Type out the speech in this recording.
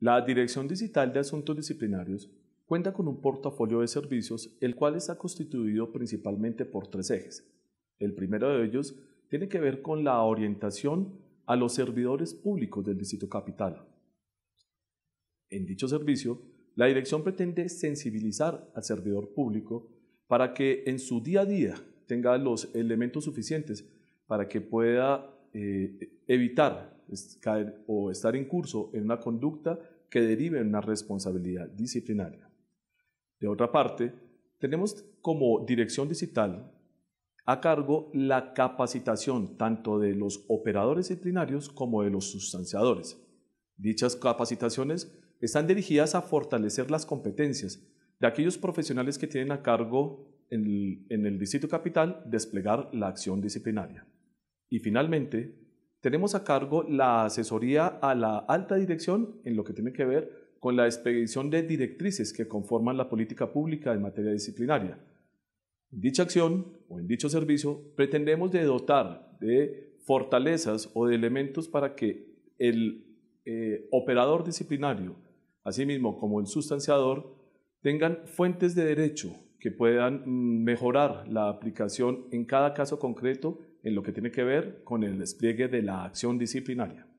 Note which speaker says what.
Speaker 1: La Dirección Digital de Asuntos Disciplinarios cuenta con un portafolio de servicios, el cual está constituido principalmente por tres ejes. El primero de ellos tiene que ver con la orientación a los servidores públicos del Distrito Capital. En dicho servicio, la dirección pretende sensibilizar al servidor público para que en su día a día tenga los elementos suficientes para que pueda eh, evitar caer o estar en curso en una conducta que derive en una responsabilidad disciplinaria. De otra parte, tenemos como dirección digital a cargo la capacitación tanto de los operadores disciplinarios como de los sustanciadores. Dichas capacitaciones están dirigidas a fortalecer las competencias de aquellos profesionales que tienen a cargo en el distrito capital desplegar la acción disciplinaria. Y finalmente, tenemos a cargo la asesoría a la alta dirección en lo que tiene que ver con la expedición de directrices que conforman la política pública en materia disciplinaria. En dicha acción o en dicho servicio pretendemos dotar de fortalezas o de elementos para que el eh, operador disciplinario, así mismo como el sustanciador, tengan fuentes de derecho que puedan mejorar la aplicación en cada caso concreto en lo que tiene que ver con el despliegue de la acción disciplinaria.